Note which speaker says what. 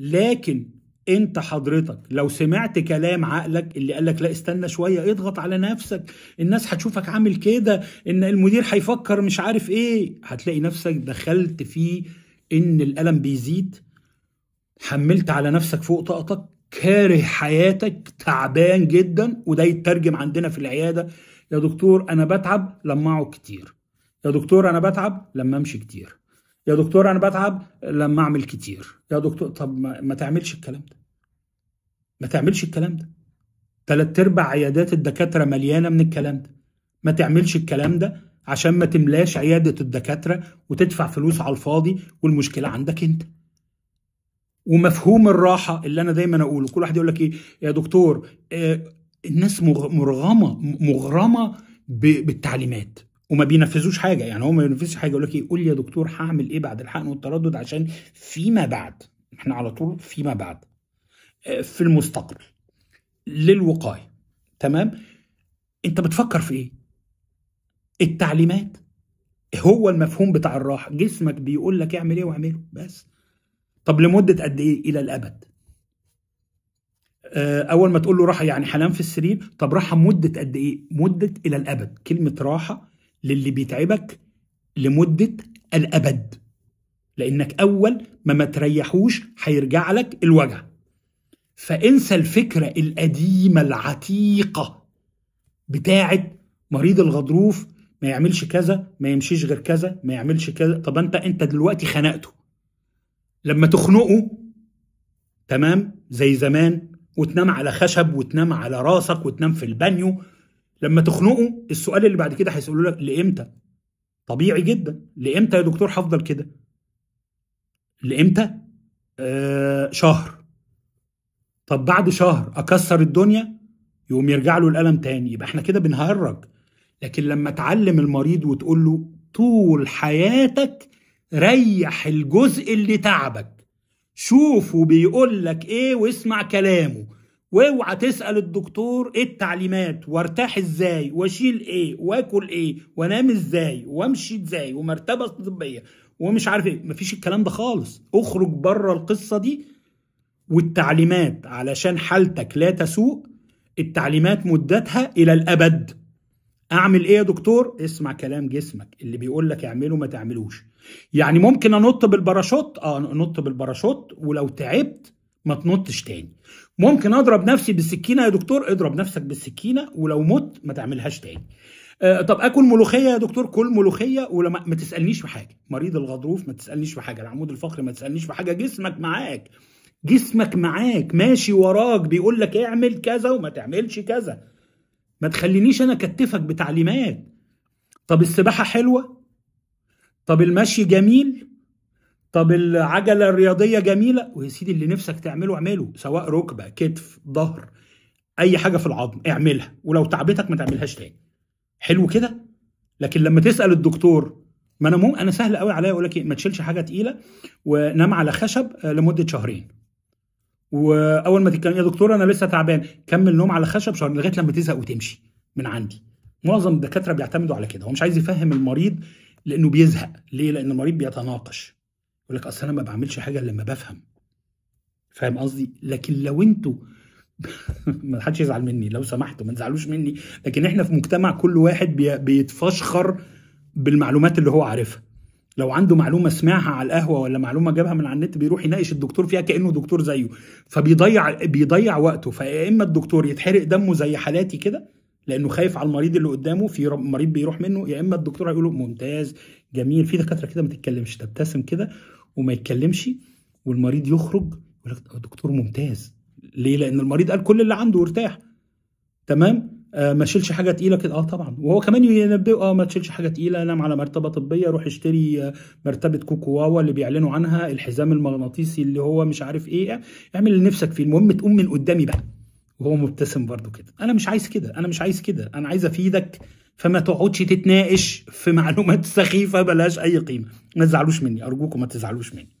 Speaker 1: لكن انت حضرتك لو سمعت كلام عقلك اللي قالك لا استنى شويه اضغط على نفسك الناس هتشوفك عامل كده ان المدير هيفكر مش عارف ايه هتلاقي نفسك دخلت في ان الالم بيزيد حملت على نفسك فوق طاقتك كاره حياتك تعبان جدا وده يترجم عندنا في العياده يا دكتور انا بتعب لما اقعد كتير يا دكتور انا بتعب لما امشي كتير يا دكتور انا بتعب لما اعمل كتير يا دكتور طب ما, ما تعملش الكلام ده ما تعملش الكلام ده تلات ارباع عيادات الدكاتره مليانه من الكلام ده ما تعملش الكلام ده عشان ما تملاش عياده الدكاتره وتدفع فلوس على الفاضي والمشكله عندك انت ومفهوم الراحه اللي انا دايما اقوله كل واحد يقول لك ايه يا دكتور آه الناس مرغمه مغرمه بالتعليمات وما بينفذوش حاجه يعني هو ما بينفذش حاجه يقول لك ايه قول لي يا دكتور هعمل ايه بعد الحقن والتردد عشان فيما بعد احنا على طول فيما بعد آه، في المستقبل للوقايه تمام انت بتفكر في ايه التعليمات هو المفهوم بتاع الراحه جسمك بيقول لك اعمل ايه واعمله بس طب لمده قد ايه الى الابد آه، اول ما تقول له راحه يعني حنام في السرير طب راحه مده قد ايه مده الى الابد كلمه راحه للي بيتعبك لمدة الأبد لأنك أول ما ما تريحوش هيرجع لك الوجع فانسى الفكرة القديمة العتيقة بتاعة مريض الغضروف ما يعملش كذا ما يمشيش غير كذا ما يعملش كذا طب انت انت دلوقتي خنقته لما تخنقه تمام زي زمان وتنام على خشب وتنام على راسك وتنام في البانيو لما تخنقه السؤال اللي بعد كده هيسألوا لك لإمتى طبيعي جدا لإمتى يا دكتور هفضل كده لإمتى آه شهر طب بعد شهر أكسر الدنيا يقوم يرجع له الألم تاني يبقى احنا كده بنهرج لكن لما تعلم المريض وتقول له طول حياتك ريح الجزء اللي تعبك شوفه بيقول لك ايه واسمع كلامه واوعى تسال الدكتور ايه التعليمات وارتاح ازاي واشيل ايه واكل ايه وانام ازاي وامشي ازاي ومرتبه طبيه ومش عارف ايه مفيش الكلام ده خالص اخرج بره القصه دي والتعليمات علشان حالتك لا تسوء التعليمات مدتها الى الابد اعمل ايه يا دكتور اسمع كلام جسمك اللي بيقول لك اعمله ما تعملوش يعني ممكن انط بالباراشوت اه انط بالباراشوت ولو تعبت ما تنطش تاني ممكن اضرب نفسي بالسكينه يا دكتور اضرب نفسك بالسكينه ولو مت ما تعملهاش تاني آه طب اكل ملوخيه يا دكتور كل ملوخيه ولما ما تسالنيش في حاجه مريض الغضروف ما تسالنيش في حاجه العمود الفقري ما تسالنيش في حاجه جسمك معاك جسمك معاك ماشي وراك بيقول لك اعمل كذا وما تعملش كذا ما تخلينيش انا كتفك بتعليمات طب السباحه حلوه طب المشي جميل طب العجله الرياضيه جميله ويا سيدي اللي نفسك تعمله اعمله سواء ركبه كتف ظهر اي حاجه في العظم اعملها ولو تعبتك ما تعملهاش تاني حلو كده لكن لما تسال الدكتور ما انا مم... انا سهل قوي عليا اقول لك ما تشيلش حاجه تقيله ونام على خشب آه، لمده شهرين واول ما تتكلم يا دكتور انا لسه تعبان كمل نوم على خشب شهرين لغايه لما تزهق وتمشي من عندي معظم الدكاتره بيعتمدوا على كده هو مش عايز يفهم المريض لانه بيزهق ليه لان المريض بيتناقش يقول لك اصل انا ما بعملش حاجه الا لما بفهم فاهم قصدي لكن لو انتوا ما حدش يزعل مني لو سمحتوا ما تزعلوش مني لكن احنا في مجتمع كل واحد بيتفشخر بالمعلومات اللي هو عارفها لو عنده معلومه سمعها على القهوه ولا معلومه جابها من على النت بيروح يناقش الدكتور فيها كانه دكتور زيه فبيضيع بيضيع وقته فيا اما الدكتور يتحرق دمه زي حالاتي كده لانه خايف على المريض اللي قدامه في مريض بيروح منه يا اما الدكتور هيقول له ممتاز جميل في دكاتره كده ما تتكلمش تبتسم كده وما يتكلمش والمريض يخرج يقول لك آه، دكتور ممتاز ليه لان المريض قال كل اللي عنده وارتاح تمام آه ما تشيلش حاجه تقيله كده اه طبعا وهو كمان ينبهه اه ما تشيلش حاجه تقيله نام على مرتبه طبيه روح اشتري آه مرتبه كوكو واوا اللي بيعلنوا عنها الحزام المغناطيسي اللي هو مش عارف ايه اعمل اللي نفسك فيه المهم تقوم من قدامي بقى وهو مبتسم برضه كده انا مش عايز كده انا مش عايز كده انا عايز افيدك فما تقعدش تتناقش في معلومات سخيفه بلاش اي قيمه ما تزعلوش مني ارجوكم ما تزعلوش مني